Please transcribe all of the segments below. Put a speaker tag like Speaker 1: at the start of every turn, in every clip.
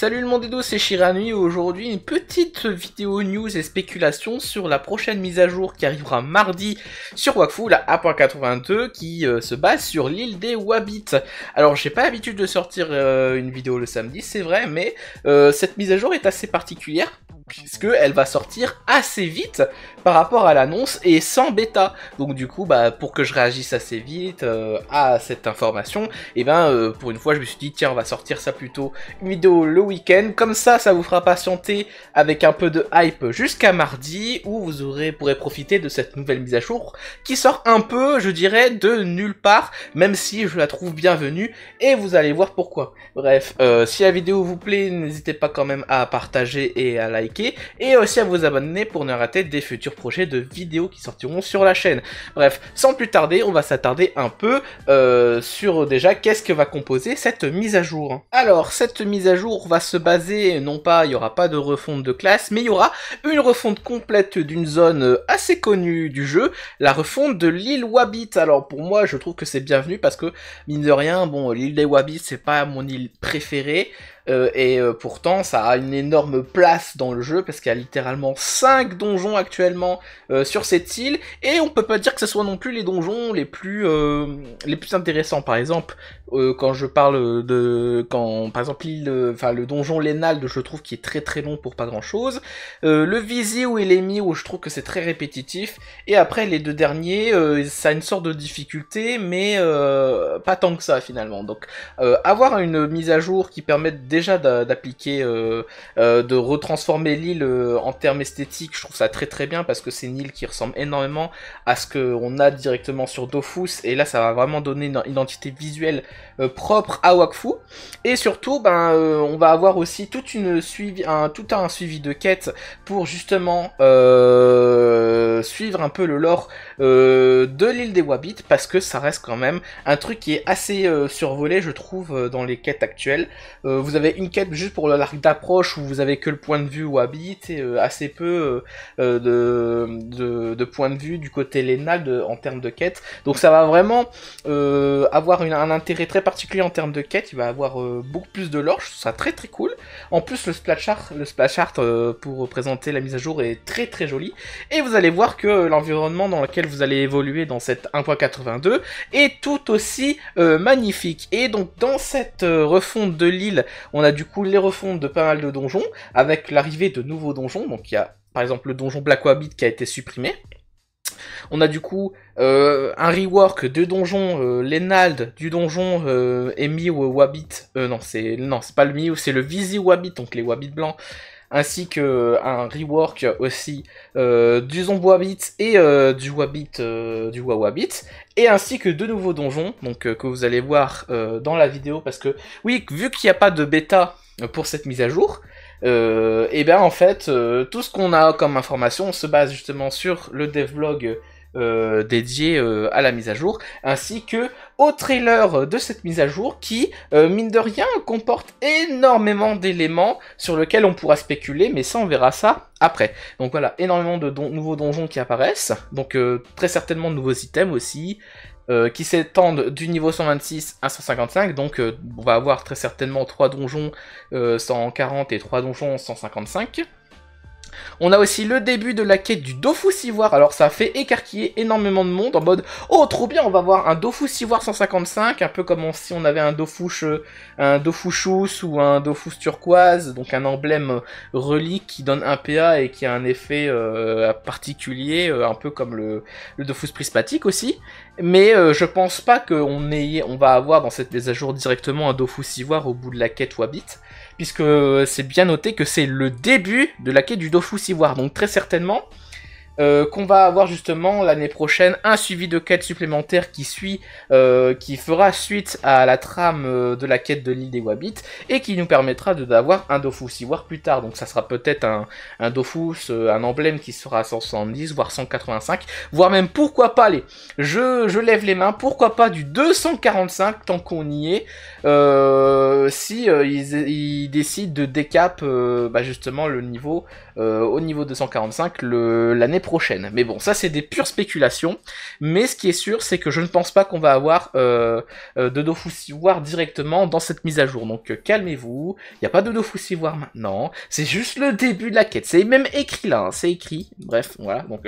Speaker 1: Salut le monde Edo, c'est Shiranui aujourd'hui une petite vidéo news et spéculation sur la prochaine mise à jour qui arrivera mardi sur Wakfu, la A.82 qui euh, se base sur l'île des Wabits. Alors j'ai pas l'habitude de sortir euh, une vidéo le samedi, c'est vrai, mais euh, cette mise à jour est assez particulière puisque elle va sortir assez vite par rapport à l'annonce et sans bêta. Donc du coup, bah, pour que je réagisse assez vite euh, à cette information, et eh ben euh, pour une fois, je me suis dit tiens, on va sortir ça plutôt une vidéo le week-end. Comme ça, ça vous fera patienter avec un peu de hype jusqu'à mardi où vous aurez pourrez profiter de cette nouvelle mise à jour qui sort un peu, je dirais, de nulle part, même si je la trouve bienvenue et vous allez voir pourquoi. Bref, euh, si la vidéo vous plaît, n'hésitez pas quand même à partager et à liker et aussi à vous abonner pour ne rater des futurs projets de vidéos qui sortiront sur la chaîne. Bref, sans plus tarder, on va s'attarder un peu euh, sur déjà qu'est-ce que va composer cette mise à jour. Alors, cette mise à jour va se baser, non pas, il n'y aura pas de refonte de classe, mais il y aura une refonte complète d'une zone euh, assez connue du jeu, la refonte de l'île Wabit. Alors pour moi, je trouve que c'est bienvenu parce que, mine de rien, bon, l'île des Wabit, c'est pas mon île préférée. Euh, et euh, pourtant, ça a une énorme place dans le jeu parce qu'il y a littéralement 5 donjons actuellement euh, sur cette île. Et on peut pas dire que ce soit non plus les donjons les plus, les plus intéressants. Par exemple, euh, quand je parle de quand par exemple l'île euh, enfin le donjon lénal je trouve qu'il est très très long pour pas grand chose euh, le visi où il est mis où je trouve que c'est très répétitif et après les deux derniers ça a une sorte de difficulté mais pas tant que ça finalement donc avoir une mise à jour qui permette déjà d'appliquer de retransformer l'île en termes esthétiques je trouve ça très très bien parce que c'est une île qui ressemble énormément à ce qu'on a directement sur Dofus et là ça va vraiment donner une identité visuelle euh, propre à Wakfu. Et surtout, ben, euh, on va avoir aussi toute une un, tout un suivi de quête pour justement euh, suivre un peu le lore de l'île des Wabits, parce que ça reste quand même un truc qui est assez survolé, je trouve, dans les quêtes actuelles. vous avez une quête juste pour l'arc d'approche où vous avez que le point de vue Wabit et assez peu de, de, point de vue du côté lénal en termes de quête. Donc ça va vraiment avoir un intérêt très particulier en termes de quête, il va avoir euh, beaucoup plus de lore, je trouve ça très très cool. En plus le splash art, le splash art euh, pour présenter la mise à jour est très très joli. Et vous allez voir que l'environnement dans lequel vous allez évoluer dans cette 1.82 est tout aussi euh, magnifique. Et donc dans cette refonte de l'île, on a du coup les refontes de pas mal de donjons, avec l'arrivée de nouveaux donjons, donc il y a par exemple le donjon Black qui a été supprimé. On a du coup euh, un rework de euh, donjon euh, du donjon et Miw ou Wabbit. Euh, non, c'est non, c'est pas le c'est le Visi Wabbit, donc les Wabbit blancs. Ainsi que un rework aussi du Zombo Wabbit et du Wabbit, du Wawabit, et ainsi que deux nouveaux donjons, donc que vous allez voir dans la vidéo parce que oui, vu qu'il n'y a pas de bêta pour cette mise à jour, euh, et bien en fait, euh, tout ce qu'on a comme information se base justement sur le devlog euh, dédié à la mise à jour, ainsi que au trailer de cette mise à jour qui, mine de rien, comporte énormément d'éléments sur lesquels on pourra spéculer, mais ça on verra ça après. Donc voilà, énormément de nouveaux donjons qui apparaissent, donc très certainement de nouveaux items aussi, euh, qui s'étendent du niveau 126 à 155, donc euh, on va avoir très certainement 3 donjons 140 euh, et 3 donjons 155. On a aussi le début de la quête du Dofus Ivoire. Alors ça a fait écarquiller énormément de monde en mode Oh trop bien, on va voir un Dofus Ivoire 155, un peu comme si on avait un Dofus, euh, un Dofushus ou un Dofus Turquoise, donc un emblème euh, relique qui donne un PA et qui a un effet euh, particulier, un peu comme le, le Dofus Prismatique aussi. Mais je pense pas qu'on on va avoir dans cette mise à jour directement un Dofus Ivoire au bout de la quête Wabit puisque c'est bien noté que c'est le début de la quête du Dofus sivoire Donc très certainement, euh, qu'on va avoir justement l'année prochaine un suivi de quête supplémentaire qui suit, euh, qui fera suite à la trame euh, de la quête de l'île des Wabits et qui nous permettra d'avoir un Dofus, voire plus tard. Donc ça sera peut-être un, un, Dofus, un emblème qui sera à 170, voire 185, voire même pourquoi pas les. Je, je lève les mains, pourquoi pas du 245 tant qu'on y est, si ils, ils, décident de décap bah justement le niveau euh, au niveau 245 l'année prochaine. Mais bon, ça c'est des pures spéculations. Mais ce qui est sûr, c'est que je ne pense pas qu'on va avoir euh, euh, de de voir directement dans cette mise à jour. Donc calmez-vous, il n'y a pas de voir maintenant. C'est juste le début de la quête. C'est même écrit là, hein. c'est écrit. Bref, voilà. Donc,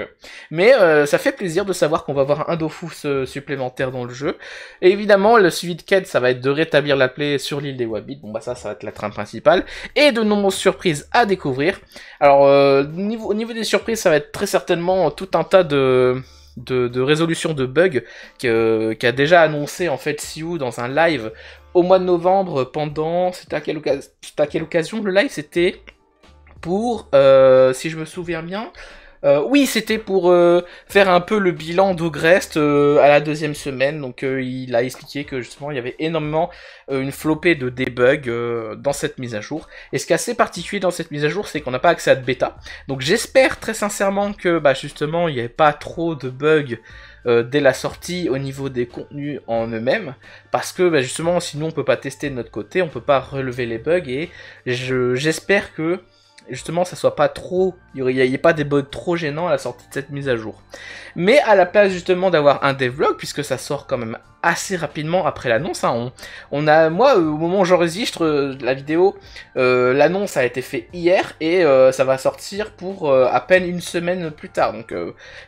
Speaker 1: Mais ça fait plaisir de savoir qu'on va avoir un Dofus supplémentaire dans le jeu. Et évidemment, le suivi de quête, ça va être de rétablir la plaie sur l'île des Wabit. Bon bah ça, ça va être la trame principale. Et de nombreuses surprises à découvrir. Alors euh, au niveau des surprises, ça va être très certainement tout un tas de, résolutions de bugs qu'a déjà annoncé en fait Siou dans un live au mois de novembre pendant. C'était à, quelle occasion le live C'était pour, euh, si je me souviens bien, euh, oui, c'était pour euh, faire un peu le bilan d'Ogrest euh, à la deuxième semaine. Donc il a expliqué que justement il y avait énormément une flopée de débugs dans cette mise à jour. Et ce qui est assez particulier dans cette mise à jour, c'est qu'on n'a pas accès à de bêta. Donc j'espère très sincèrement que bah, justement il n'y avait pas trop de bugs. dès la sortie au niveau des contenus en eux-mêmes parce que bah, justement sinon on peut pas tester de notre côté, on peut pas relever les bugs et j'espère que justement ça soit pas trop, il n'y a pas des bugs trop gênants à la sortie de cette mise à jour. Mais à la place justement d'avoir un devlog, puisque ça sort quand même assez rapidement après l'annonce. Hein. On, a, moi, euh, au moment où j'enregistre euh, la vidéo, euh, l'annonce a été Fait hier et ça va sortir pour à peine une semaine plus tard. Donc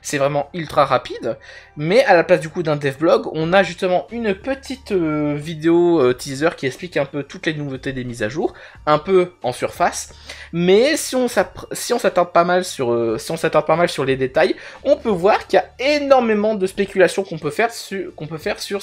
Speaker 1: c'est vraiment ultra rapide. Mais à la place du coup d'un dev blog, on a justement une petite vidéo teaser qui explique un peu toutes les nouveautés des mises à jour, un peu en surface. Mais si on s'attarde pas mal sur, si on pas mal sur les détails, on peut voir qu'il y a énormément de spéculations qu'on peut faire sur, qu'on peut faire sur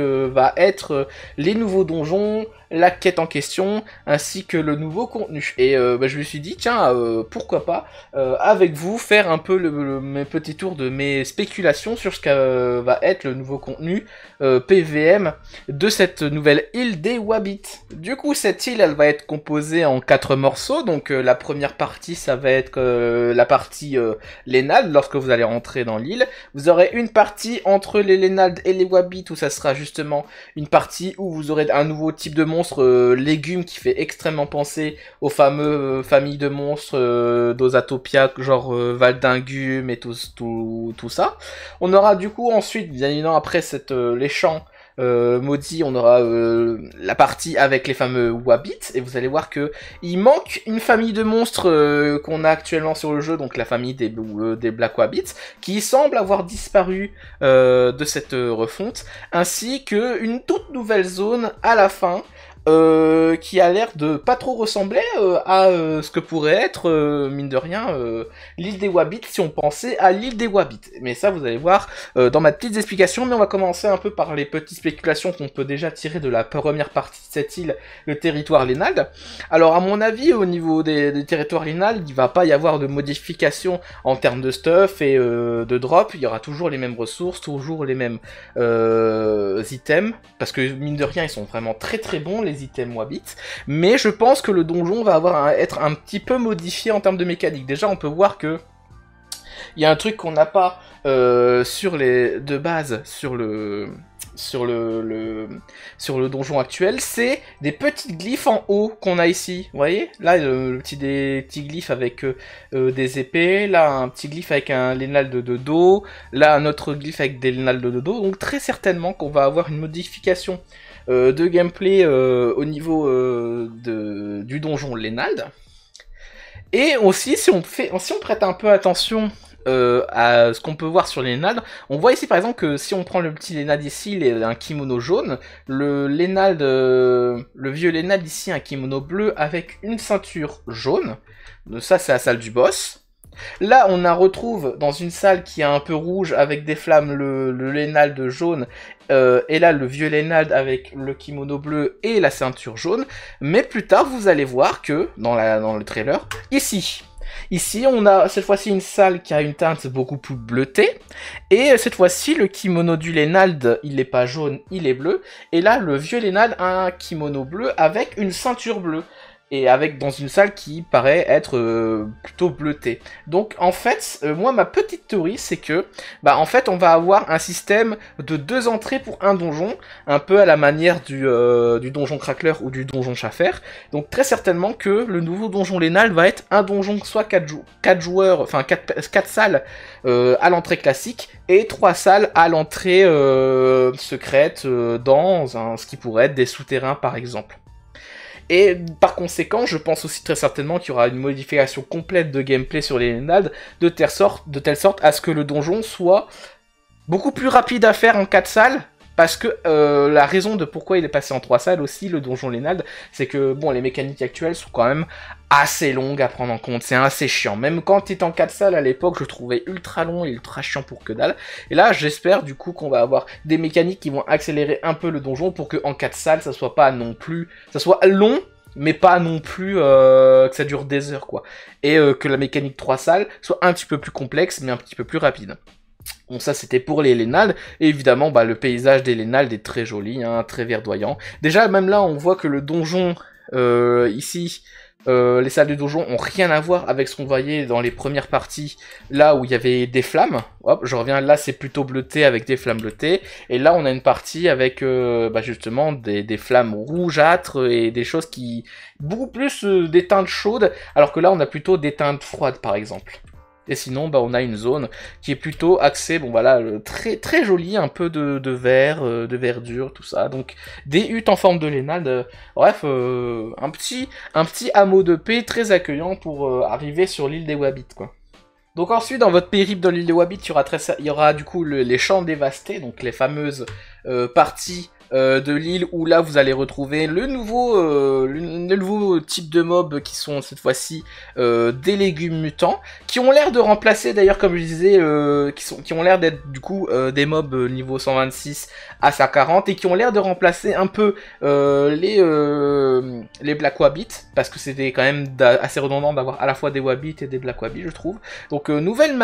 Speaker 1: va être euh, les nouveaux donjons, la quête en question, ainsi que le nouveau contenu. Et euh, bah, je me suis dit, tiens, euh, pourquoi pas, avec vous, faire un peu le, petit tour de mes spéculations sur ce que va être le nouveau contenu PVM de cette nouvelle île des Wabbits. Du coup, cette île, elle va être composée en quatre morceaux. Donc, la première partie, ça va être la partie Lénald, lorsque vous allez rentrer dans l'île. Vous aurez une partie entre les Lénald et les Wabbits, où ça sera juste justement une partie où vous aurez un nouveau type de monstre légumes euh, légume qui fait extrêmement penser aux fameux euh, familles de monstres euh, d'Osatopia, genre d'ingumes et tout, tout, ça. On aura du coup ensuite, bien évidemment, après cette, les champs euh, maudit, on aura euh, la partie avec les fameux Wabbits, et vous allez voir que il manque une famille de monstres euh, qu'on a actuellement sur le jeu, donc la famille des, des Black Wabbits, qui semble avoir disparu de cette refonte, ainsi que une toute nouvelle zone à la fin euh, qui a l'air de pas trop ressembler euh, à euh, ce que pourrait être, mine de rien, l'île des Wabbits si on pensait à l'île des Wabbits. Mais ça, vous allez voir dans ma petite explication. Mais on va commencer un peu par les petites spéculations qu'on peut déjà tirer de la première partie de cette île, le territoire Lénal. Alors, à mon avis, au niveau des, territoires linald, il va pas y avoir de modifications en termes de stuff et de drop. Il y aura toujours les mêmes ressources, toujours les mêmes items. Parce que, mine de rien, ils sont vraiment très très bons. Les items Wabit, mais je pense que le donjon va avoir être un petit peu modifié en termes de mécanique. Déjà, on peut voir que il y a un truc qu'on n'a pas euh, sur les de base sur le sur le, sur le donjon actuel, c'est des petits glyphes en haut qu'on a ici. Vous voyez Là, le, petit des petits glyphes avec euh, euh, des épées, là un petit glyphe avec un lénal de, dos, là un autre glyphe avec des lénales de, de dos. Donc très certainement qu'on va avoir une modification euh, de gameplay euh, au niveau euh, du donjon Lénald. Et aussi, si on, fait, si on prête un peu attention à ce qu'on peut voir sur l'énald. On voit ici par exemple que si on prend le petit lénald ici, il a un kimono jaune. Le le vieux lénald ici, un kimono bleu avec une ceinture jaune. ça c'est la salle du boss. Là, on la retrouve dans une salle qui est un peu rouge avec des flammes, le, le Lénald jaune, euh, et là le vieux Lénald avec le kimono bleu et la ceinture jaune. Mais plus tard, vous allez voir que, dans, le trailer, ici, Ici, on a cette fois-ci une salle qui a une teinte beaucoup plus bleutée. Et cette fois-ci, le kimono du Lénald, il n'est pas jaune, il est bleu. Et là, le vieux Lénald a un kimono bleu avec une ceinture bleue et avec dans une salle qui paraît être euh, plutôt bleutée. Donc en fait, euh, moi ma petite théorie c'est que bah en fait on va avoir un système de deux entrées pour un donjon, un peu à la manière du, euh, du donjon crackler ou du donjon chaffer. Donc très certainement que le nouveau donjon lénal va être un donjon soit 4, joueurs, enfin 4, salles à l'entrée classique et 3 salles à l'entrée secrète dans un, ce qui pourrait être des souterrains par exemple. Et par conséquent, je pense aussi très certainement qu'il y aura une modification complète de gameplay sur les Lénades, de telle sorte, de telle sorte à ce que le donjon soit beaucoup plus rapide à faire en 4 salles, parce que euh, la raison de pourquoi il est passé en 3 salles aussi, le donjon Lénald, c'est que bon, les mécaniques actuelles sont quand même assez longue à prendre en compte, c'est assez chiant. Même quand en 4 salles à l'époque, je trouvais ultra long et ultra chiant pour que dalle. Et là, j'espère du coup qu'on va avoir des mécaniques qui vont accélérer un peu le donjon pour que en 4 salles, ça soit pas non plus, ça soit long, mais pas non plus euh, que ça dure des heures quoi. Et euh, que la mécanique 3 salles soit un petit peu plus complexe, mais un petit peu plus rapide. Bon, ça c'était pour les Lénaldes, et évidemment bah, le paysage des Lénaldes est très joli, hein, très verdoyant. Déjà même là on voit que le donjon euh, ici euh, les salles de donjon ont rien à voir avec ce qu'on voyait dans les premières parties, là où il y avait des flammes. Hop, je reviens, là c'est plutôt bleuté avec des flammes bleutées. Et là on a une partie avec euh, bah, justement des, flammes rougeâtres et des choses qui... beaucoup plus euh, des teintes chaudes, alors que là on a plutôt des teintes froides par exemple. Et sinon, bah, on a une zone qui est plutôt axée, bon voilà, très très jolie, un peu de, de vert, euh, de verdure, tout ça. Donc des huttes en forme de lénade. Euh, bref, euh, un petit un petit hameau de paix très accueillant pour arriver sur l'île des Wabit. quoi. Donc ensuite, dans votre périple dans l'île des Wabits, il y aura, du coup les champs dévastés, donc les fameuses parties euh, de l'île où là vous allez retrouver le nouveau, euh, le nouveau type de mob qui sont cette fois-ci euh, des légumes mutants qui ont l'air de remplacer d'ailleurs comme je disais qui, sont, qui ont l'air d'être du coup des mobs niveau 126 à 140 et qui ont l'air de remplacer un peu les, les Black Wabbit parce que c'était quand même assez redondant d'avoir à la fois des Wabbit et des Black Wabbit je trouve donc nouvelle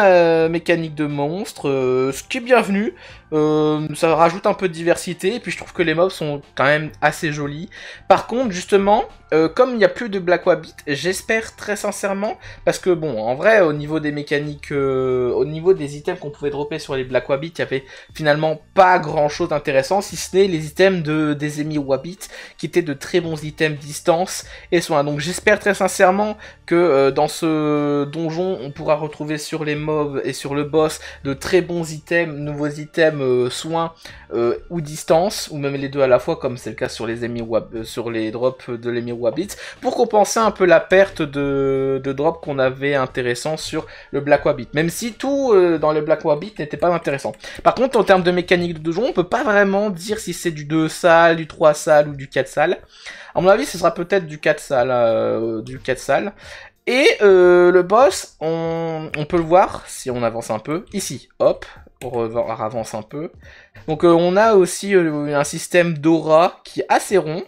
Speaker 1: mécanique de monstres ce qui est bienvenu ça rajoute un peu de diversité et puis je trouve que les mobs sont quand même assez jolis. Par contre, justement, euh, comme il n'y a plus de Black Wabbit, j'espère très sincèrement, parce que bon, en vrai, au niveau des mécaniques, euh, au niveau des items qu'on pouvait dropper sur les Black Wabbit, il n'y avait finalement pas grand chose d'intéressant, si ce n'est les items de, des Emi Wabbit, qui étaient de très bons items distance et soins. Donc j'espère très sincèrement que euh, dans ce donjon, on pourra retrouver sur les mobs et sur le boss de très bons items, nouveaux items soins ou distance, ou même les deux à la fois, comme c'est le cas sur les, sur les drops de l'Emi pour compenser un peu la perte de, drop qu'on avait intéressant sur le Black Wabbit. Même si tout euh, dans le Black Wabbit n'était pas intéressant. Par contre, en termes de mécanique de donjon, on peut pas vraiment dire si c'est du 2 salles, du 3 salles ou du 4 salles. À mon avis, ce sera peut-être du 4 salles, euh, du 4 salle. Et euh, le boss, on, peut le voir si on avance un peu. Ici, hop, on avance un peu. Donc on a aussi un système d'aura qui est assez rond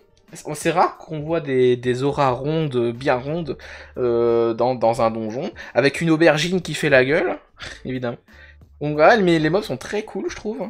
Speaker 1: on rare qu'on voit des, des auras rondes, bien rondes, euh, dans, un donjon, avec une aubergine qui fait la gueule, évidemment. mais les mobs sont très cool, je trouve.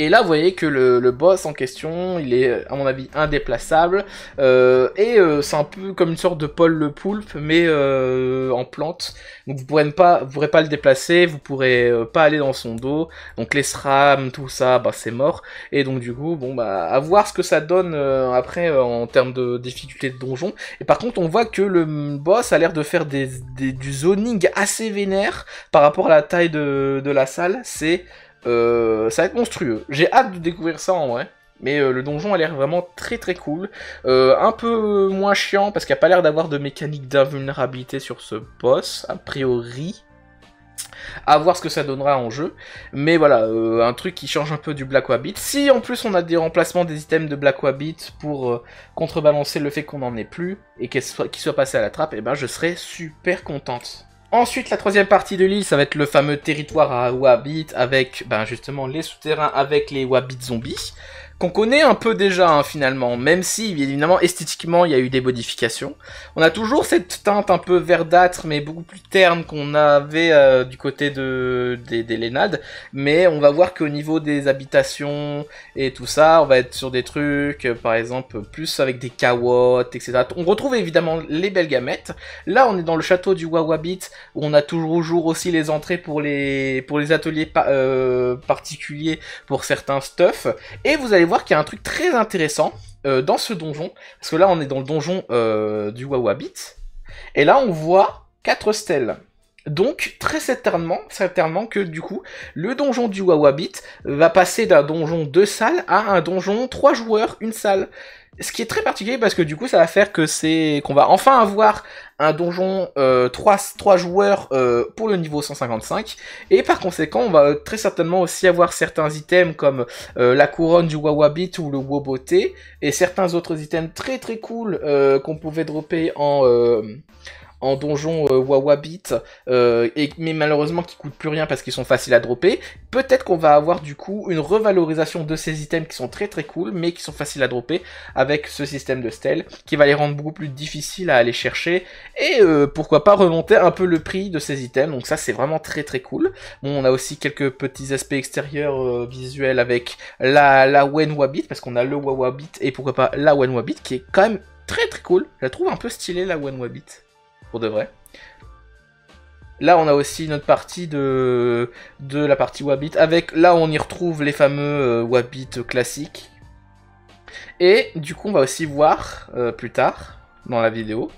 Speaker 1: Et là, vous voyez que le, boss en question, il est, à mon avis, indéplaçable. Euh, et euh, c'est un peu comme une sorte de Paul le Poulpe, mais euh, en plante. Donc vous pourrez pas, vous pourrez pas le déplacer, vous pourrez pas aller dans son dos. Donc les SRAM, tout ça, bah c'est mort. Et donc du coup, bon bah, à voir ce que ça donne après en termes de difficulté de donjon. Et par contre, on voit que le boss a l'air de faire des, du zoning assez vénère par rapport à la taille de, de la salle. C'est... Euh, ça va être monstrueux. J'ai hâte de découvrir ça en vrai. Mais euh, le donjon a l'air vraiment très très cool. Euh, un peu moins chiant parce qu'il n'y a pas l'air d'avoir de mécanique d'invulnérabilité sur ce boss, a priori. À voir ce que ça donnera en jeu. Mais voilà, un truc qui change un peu du Black Wabbit. Si en plus on a des remplacements des items de Black Wabbit pour contrebalancer le fait qu'on n'en ait plus et qu'il soit, passé à la trappe, eh ben je serais super contente. Ensuite, la troisième partie de l'île, ça va être le fameux territoire à Wabit avec, ben justement, les souterrains avec les Wabit zombies qu'on connaît un peu déjà hein, finalement, même si évidemment esthétiquement il y a eu des modifications. On a toujours cette teinte un peu verdâtre mais beaucoup plus terne qu'on avait euh, du côté de, des, Lénades, mais on va voir qu'au niveau des habitations et tout ça, on va être sur des trucs euh, par exemple plus avec des kawottes, etc. On retrouve évidemment les belles gamètes. Là on est dans le château du Wawabit où on a toujours aussi les entrées pour les, pour les ateliers euh, particuliers pour certains stuff et vous allez voir qu'il y a un truc très intéressant euh, dans ce donjon. Parce que là, on est dans le donjon euh, du Wawabit. Et là, on voit quatre stèles. Donc, très certainement, certainement que du coup, le donjon du Wawabit va passer d'un donjon deux salles à un donjon trois joueurs, une salle. Ce qui est très particulier parce que du coup ça va faire que c'est qu'on va enfin avoir un donjon euh, 3, joueurs euh, pour le niveau 155 et par conséquent on va très certainement aussi avoir certains items comme euh, la couronne du Wawabit ou le Woboté et certains autres items très très cool euh, qu'on pouvait dropper en en donjon euh, Wawa Wawabit, euh, mais malheureusement qui coûtent plus rien parce qu'ils sont faciles à dropper. Peut-être qu'on va avoir du coup une revalorisation de ces items qui sont très très cool, mais qui sont faciles à dropper avec ce système de stèle qui va les rendre beaucoup plus difficiles à aller chercher et euh, pourquoi pas remonter un peu le prix de ces items. Donc ça c'est vraiment très très cool. Bon, on a aussi quelques petits aspects extérieurs visuels avec la, la Wen Wabit parce qu'on a le Wawabit et pourquoi pas la Wen Wabit qui est quand même très très cool. Je la trouve un peu stylée la One Wabit pour de vrai. Là, on a aussi notre partie de, de la partie Wabbit. Avec, là, on y retrouve les fameux euh, Wabbit classiques. Et du coup, on va aussi voir euh, plus tard dans la vidéo.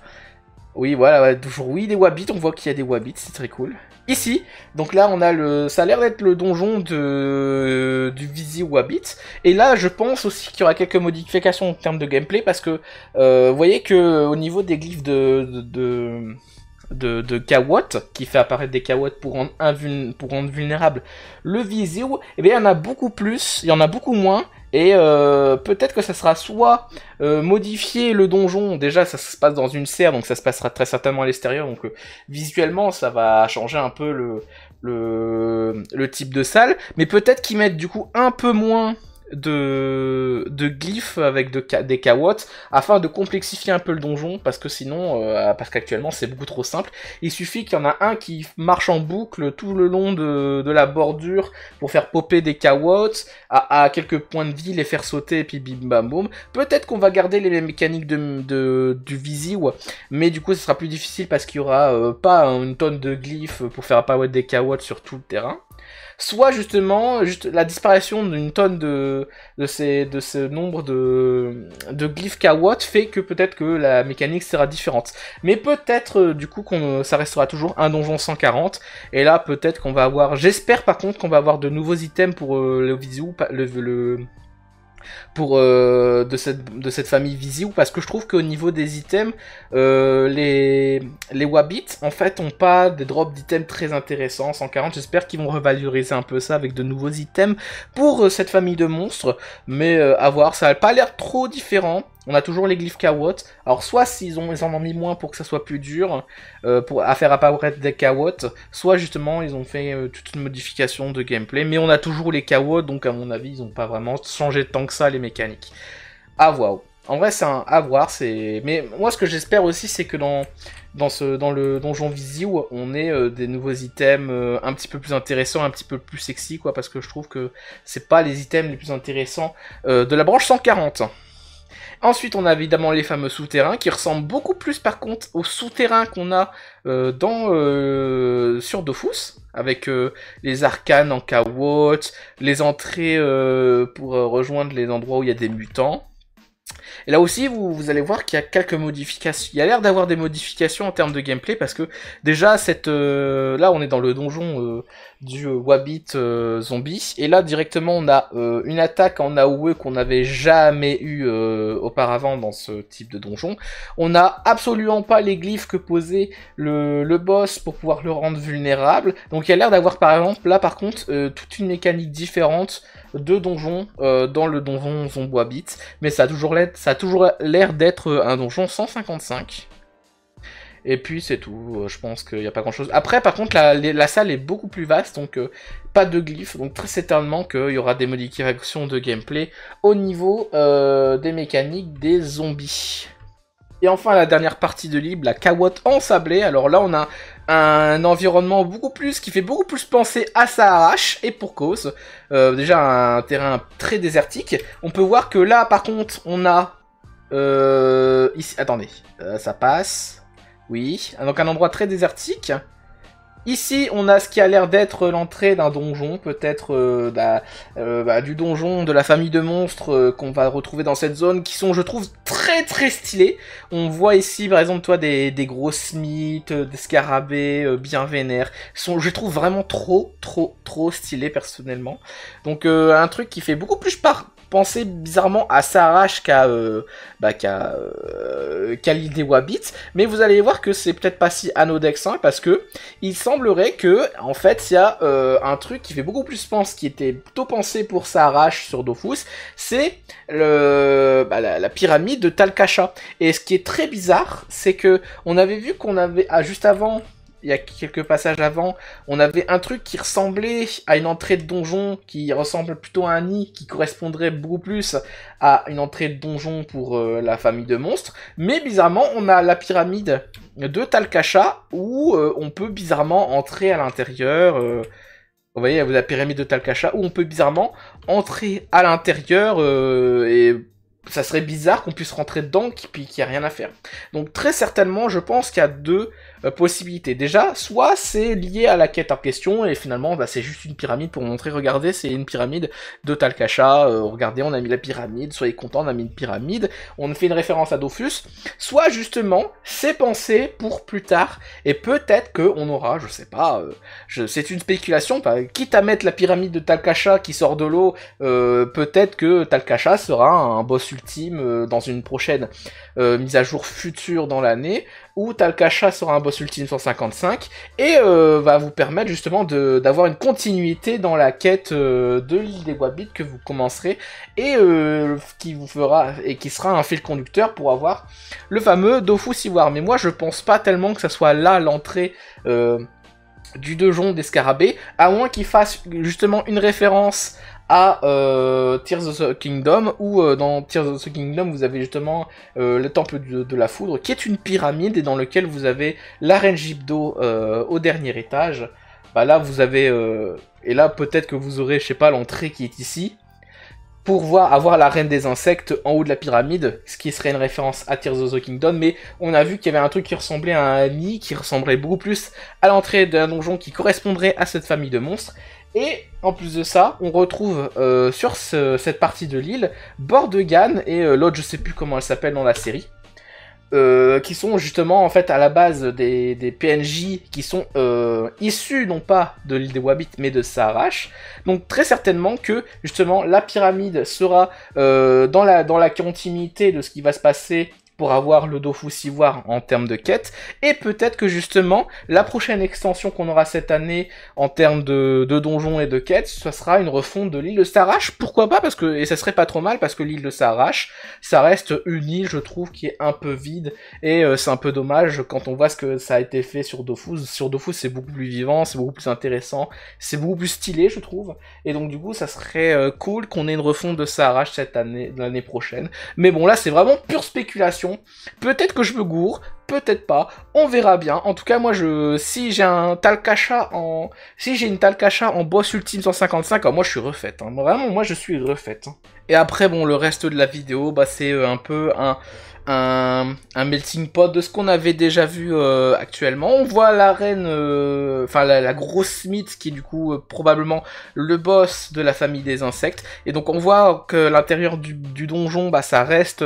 Speaker 1: Oui, voilà, toujours oui, des Wabbit. On voit qu'il y a des Wabbit, c'est très cool ici. Donc là, on a le, ça a l'air d'être le donjon de, du Vizio Habit, Et là, je pense aussi qu'il y aura quelques modifications en termes de gameplay parce que euh, vous voyez que au niveau des glyphes de, de, qui fait apparaître des Kawot pour rendre, pour rendre vulnérable le Vizio, et eh bien, il y en a beaucoup plus, il y en a beaucoup moins, et euh, peut-être que ça sera soit euh, modifier le donjon, déjà ça se passe dans une serre, donc ça se passera très certainement à l'extérieur, donc euh, visuellement ça va changer un peu le, le, le type de salle, mais peut-être qu'ils mettent du coup un peu moins de, de glyphes avec de, des kawatts afin de complexifier un peu le donjon parce que sinon, euh, parce qu'actuellement c'est beaucoup trop simple. Il suffit qu'il y en a un qui marche en boucle tout le long de, la bordure pour faire popper des kawatts à, à, quelques points de vie, les faire sauter et puis bim bam boum. Peut-être qu'on va garder les mêmes mécaniques de, de, du visio mais du coup ce sera plus difficile parce qu'il y aura euh, pas une tonne de glyphes pour faire apparaître des kawatts sur tout le terrain soit justement juste la disparition d'une tonne de, ces, de ce nombre de, de glyphes Kawatt fait que peut-être que la mécanique sera différente. Mais peut-être euh, du coup qu'on ça restera toujours un donjon 140, et là peut-être qu'on va avoir, j'espère par contre qu'on va avoir de nouveaux items pour euh, le visu, le, pour euh, de, cette, famille visible parce que je trouve qu'au niveau des items euh, les les Wabits en fait ont pas des drops d'items très intéressants 140 j'espère qu'ils vont revaloriser un peu ça avec de nouveaux items pour euh, cette famille de monstres mais à voir ça a pas l'air trop différent on a toujours les glyphes Kawot. Alors soit ont ils en ont mis moins pour que ça soit plus dur euh, pour à faire apparaître des Kawot, soit justement ils ont fait euh, toute une modification de gameplay, mais on a toujours les Kawot, donc à mon avis ils n'ont pas vraiment changé tant que ça les mécaniques. Ah waouh. En vrai c'est un à voir, c'est. Mais moi ce que j'espère aussi c'est que dans dans le donjon Visio, on ait euh, des nouveaux items un petit peu plus intéressants, un petit peu plus sexy quoi, parce que je trouve que c'est pas les items les plus intéressants de la branche 140. Ensuite, on a évidemment les fameux souterrains qui ressemblent beaucoup plus par contre aux souterrains qu'on a euh, dans euh, sur Dofus avec euh, les arcanes en caoutchouc, les entrées pour rejoindre les endroits où il y a des mutants. Et là aussi, vous, allez voir qu'il y a quelques modifications. Il y a l'air d'avoir des modifications en termes de gameplay parce que déjà, cette, euh, là, on est dans le donjon euh, du euh, Wabbit zombie. Et là, directement, on a une attaque en AOE qu'on n'avait jamais eu auparavant dans ce type de donjon. On n'a absolument pas les glyphes que posait le, le, boss pour pouvoir le rendre vulnérable. Donc il y a l'air d'avoir, par exemple, là, par contre, toute une mécanique différente de donjons euh, dans le donjon Zombo mais ça a toujours l'air d'être euh, un donjon 155. Et puis c'est tout, euh, je pense qu'il n'y a pas grand chose. Après, par contre, la, salle est beaucoup plus vaste, donc pas de glyphes, donc très certainement qu'il y aura des modifications de gameplay au niveau des mécaniques des zombies. Et enfin, la dernière partie de libre, la Kawat ensablée. Alors là, on a un environnement beaucoup plus qui fait beaucoup plus penser à sa hache et pour cause. Euh, déjà un terrain très désertique. On peut voir que là par contre on a euh, ici attendez euh, ça passe oui donc un endroit très désertique Ici, on a ce qui a l'air d'être l'entrée d'un donjon, peut-être euh, bah, euh, bah, du donjon de la famille de monstres euh, qu'on va retrouver dans cette zone, qui sont, je trouve, très très stylés. On voit ici, par exemple, toi, des, gros smiths, des scarabées bien vénères. Sont, je trouve vraiment trop, trop, trop stylés, personnellement. Donc, un truc qui fait beaucoup plus par penser bizarrement à Sarash qu'à euh, l'idée bah, euh, mais vous allez voir que c'est peut-être pas si anodex, parce que il semblerait que en fait il y a euh, un truc qui fait beaucoup plus penser, qui était plutôt pensé pour Sarash sur Dofus, c'est bah, la, pyramide de Talcacha. Et ce qui est très bizarre, c'est que on avait vu qu'on avait ah, juste avant il y a quelques passages avant, on avait un truc qui ressemblait à une entrée de donjon, qui ressemble plutôt à un nid, qui correspondrait beaucoup plus à une entrée de donjon pour euh, la famille de monstres. Mais bizarrement, on a la pyramide de Talcacha, où euh, on peut bizarrement entrer à l'intérieur. Euh, vous voyez, vous la pyramide de Talcacha, où on peut bizarrement entrer à l'intérieur et ça serait bizarre qu'on puisse rentrer dedans et qu'il n'y a rien à faire. Donc très certainement, je pense qu'il y a deux euh, possibilité, Déjà, soit c'est lié à la quête en question et finalement bah, c'est juste une pyramide pour montrer, regardez, c'est une pyramide de Talcacha, euh, regardez, on a mis la pyramide, soyez contents, on a mis une pyramide, on fait une référence à Dofus, soit justement c'est pensé pour plus tard et peut-être que on aura, je sais pas, euh, c'est une spéculation, bah, quitte à mettre la pyramide de Talcacha qui sort de l'eau, peut-être que Talcacha sera un boss ultime dans une prochaine mise à jour future dans l'année, ou Talcacha sera un boss ultime 155 et euh, va vous permettre justement d'avoir une continuité dans la quête euh, de l'île des Wabits que vous commencerez et euh, qui vous fera et qui sera un fil conducteur pour avoir le fameux Dofu Siwar. Mais moi je pense pas tellement que ça soit là l'entrée du Dejon des scarabées, à moins qu'il fasse justement une référence à euh, Tears of the Kingdom, où euh, dans Tears of the Kingdom, vous avez justement euh, le temple de, la foudre, qui est une pyramide et dans lequel vous avez la reine Gibdo au dernier étage. Bah là, vous avez. et là, peut-être que vous aurez, je sais pas, l'entrée qui est ici. Pour voir, avoir la reine des insectes en haut de la pyramide, ce qui serait une référence à Tears of the Kingdom, mais on a vu qu'il y avait un truc qui ressemblait à un nid, qui ressemblait beaucoup plus à l'entrée d'un donjon qui correspondrait à cette famille de monstres, et en plus de ça, on retrouve euh, sur cette partie de l'île Bordegan et euh, l'autre, je sais plus comment elle s'appelle dans la série, euh, qui sont justement en fait à la base des, PNJ qui sont issus non pas de l'île des Wabit mais de Sarache. Donc très certainement que justement la pyramide sera dans, la, dans la continuité de ce qui va se passer pour avoir le Dofus Ivoir en termes de quête. Et peut-être que justement, la prochaine extension qu'on aura cette année en termes de, donjons et de quêtes, ce sera une refonte de l'île de Sarache. Pourquoi pas parce que, Et ça serait pas trop mal parce que l'île de Sarache, ça reste une île, je trouve, qui est un peu vide. Et euh, c'est un peu dommage quand on voit ce que ça a été fait sur Dofus. Sur Dofus c'est beaucoup plus vivant, c'est beaucoup plus intéressant, c'est beaucoup plus stylé, je trouve. Et donc du coup, ça serait euh, cool qu'on ait une refonte de Sarache cette année, l'année prochaine. Mais bon, là, c'est vraiment pure spéculation Peut-être que je me gourre, peut-être pas. On verra bien. En tout cas, moi, je, si j'ai un Talcacha en, si j'ai une Talcacha en boss ultime 155, moi, je suis refaite. Hein. Vraiment, moi, je suis refaite. Hein. Et après, bon, le reste de la vidéo, bah, c'est euh, un peu un, un, melting pot de ce qu'on avait déjà vu euh, actuellement. On voit la reine, euh, enfin la, grosse mythe qui est du coup euh, probablement le boss de la famille des insectes. Et donc on voit que l'intérieur du, donjon, bah, ça reste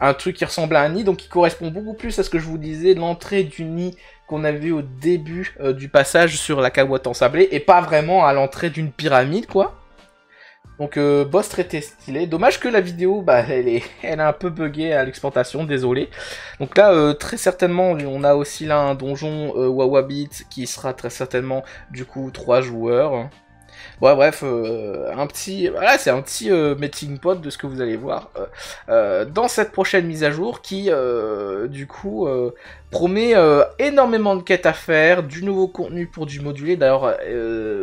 Speaker 1: un truc qui ressemble à un nid, donc qui correspond beaucoup plus à ce que je vous disais, l'entrée du nid qu'on a vu au début du passage sur la en ensablée, et pas vraiment à l'entrée d'une pyramide, quoi. Donc euh, boss très stylé. Dommage que la vidéo, bah, elle est, elle un peu buggée à l'exploitation, désolé. Donc là, euh, très certainement, on a aussi là un donjon euh, qui sera très certainement du coup 3 joueurs. Ouais, bref, euh, un petit, voilà, c'est un petit euh, meeting pot de ce que vous allez voir euh, dans cette prochaine mise à jour qui, du coup, promet énormément de quêtes à faire, du nouveau contenu pour du modulé. D'ailleurs,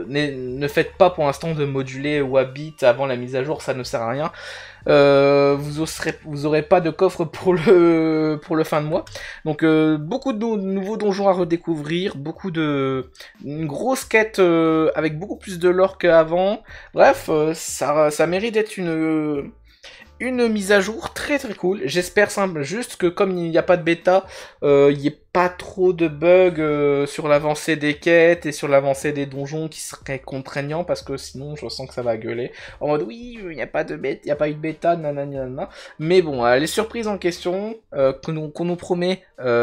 Speaker 1: ne faites pas pour l'instant de moduler ou avant la mise à jour, ça ne sert à rien. Euh, vous aurez pas de coffre pour le, pour le fin de mois. Donc euh, beaucoup de nouveaux donjons à redécouvrir, beaucoup de une grosse quête euh, avec beaucoup plus de lore qu'avant. Bref, ça, ça mérite d'être une une mise à jour très très cool. J'espère simple juste que comme il n'y a pas de bêta, il n'y ait pas trop de bugs euh, sur l'avancée des quêtes et sur l'avancée des donjons qui seraient contraignants parce que sinon je sens que ça va gueuler en mode oui il n'y a pas de bête, il a pas eu de bêta nanana mais bon euh, les surprises en question euh, qu'on nous promet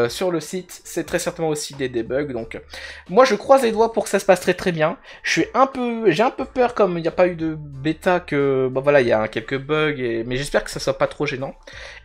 Speaker 1: sur le site c'est très certainement aussi des debugs donc moi je croise les doigts pour que ça se passe très très bien je suis un peu j'ai un peu peur comme il n'y a pas eu de bêta que bon bah voilà il y a quelques bugs mais j'espère que ça soit pas trop gênant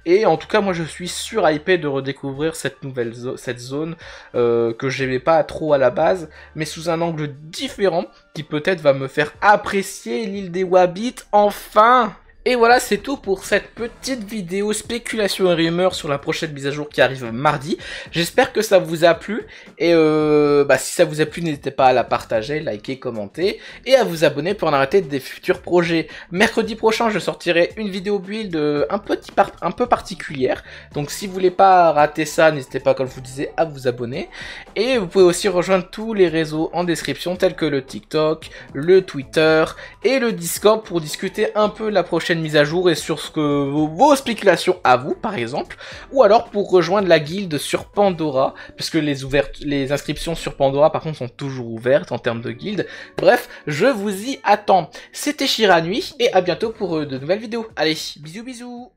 Speaker 1: et en tout cas, moi je suis sur hypé de redécouvrir cette nouvelle cette zone euh, que j'aimais pas trop à la base, mais sous un angle différent qui peut-être va me faire apprécier l'île des Wabbits enfin et voilà, c'est tout pour cette petite vidéo spéculation et rumeur sur la prochaine mise à jour qui arrive mardi. J'espère que ça vous a plu. Et euh, bah, si ça vous a plu, n'hésitez pas à la partager, liker, commenter et à vous abonner pour en arrêter des futurs projets. Mercredi prochain, je sortirai une vidéo build euh, un, petit un peu particulière. Donc si vous voulez pas rater ça, n'hésitez pas, comme je vous disais, à vous abonner. Et vous pouvez aussi rejoindre tous les réseaux en description, tels que le TikTok, le Twitter et le Discord pour discuter un peu la prochaine mise à jour et sur ce que vos, spéculations à vous, par exemple, ou alors pour rejoindre la guilde sur Pandora, parce que les, ouvertes, les inscriptions sur Pandora, par contre, sont toujours ouvertes en termes de guilde. Bref, je vous y attends. C'était nuit et à bientôt pour euh, de nouvelles vidéos. Allez, bisous bisous